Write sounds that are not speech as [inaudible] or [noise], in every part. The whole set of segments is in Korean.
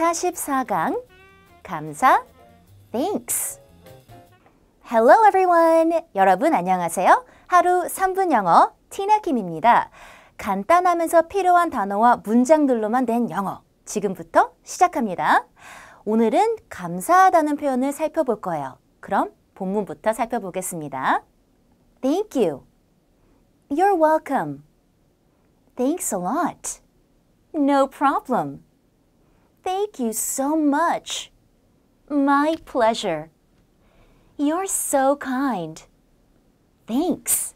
44강 감사 thanks Hello everyone 여러분 안녕하세요 하루 3분 영어 티나 김입니다 간단하면서 필요한 단어와 문장들로만 된 영어 지금부터 시작합니다 오늘은 감사하다는 표현을 살펴볼 거예요 그럼 본문부터 살펴보겠습니다 Thank you You're welcome Thanks a lot No problem Thank you so much. My pleasure. You're so kind. Thanks.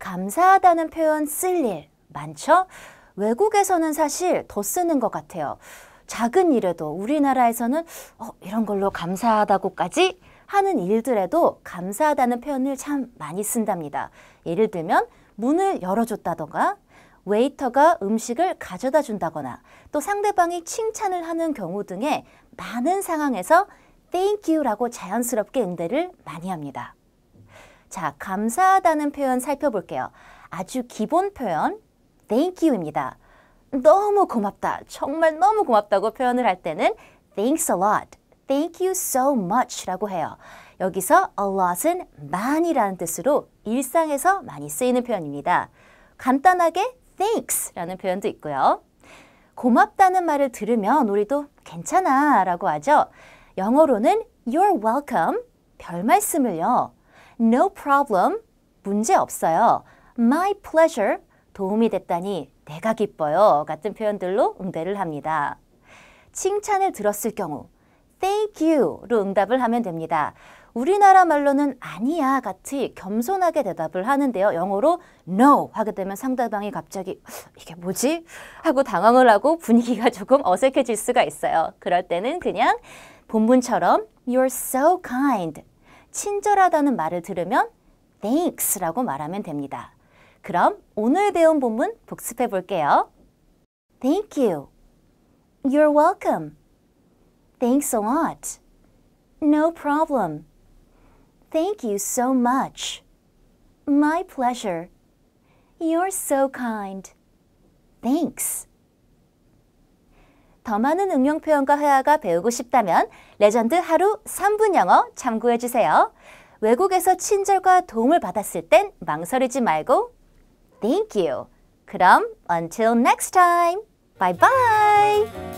감사하다는 표현 쓸 일 많죠? 외국에서는 사실 더 쓰는 것 같아요. 작은 일에도 우리나라에서는 어, 이런 걸로 감사하다고까지 하는 일들에도 감사하다는 표현을 참 많이 쓴답니다. 예를 들면 문을 열어줬다던가 웨이터가 음식을 가져다 준다거나 또 상대방이 칭찬을 하는 경우 등의 많은 상황에서 thank you라고 자연스럽게 응대를 많이 합니다. 자, 감사하다는 표현 살펴볼게요. 아주 기본 표현 thank you입니다. 너무 고맙다, 정말 너무 고맙다고 표현을 할 때는 thanks a lot, thank you so much라고 해요. 여기서 a lot은 많이라는 뜻으로 일상에서 많이 쓰이는 표현입니다. 간단하게 thanks 라는 표현도 있고요. 고맙다는 말을 들으면 우리도 괜찮아 라고 하죠. 영어로는 you're welcome, 별 말씀을요. no problem, 문제 없어요. my pleasure, 도움이 됐다니 내가 기뻐요 같은 표현들로 응대를 합니다. 칭찬을 들었을 경우 thank you로 응답을 하면 됩니다. 우리나라 말로는 아니야 같이 겸손하게 대답을 하는데요. 영어로 no 하게 되면 상대방이 갑자기 이게 뭐지? 하고 당황을 하고 분위기가 [laughs] 조금 어색해질 수가 있어요. 그럴 때는 그냥 본문처럼 you're so kind 친절하다는 말을 들으면 thanks라고 말하면 됩니다. 그럼 오늘 배운 본문 복습해 볼게요. Thank you. You're welcome. Thanks a lot. No problem. Thank you so much. My pleasure. You're so kind. Thanks. 더 많은 응용 표현과 회화가 배우고 싶다면 레전드 하루 3분 영어 참고해 주세요. 외국에서 친절과 도움을 받았을 땐 망설이지 말고 Thank you. 그럼 until next time. Bye bye.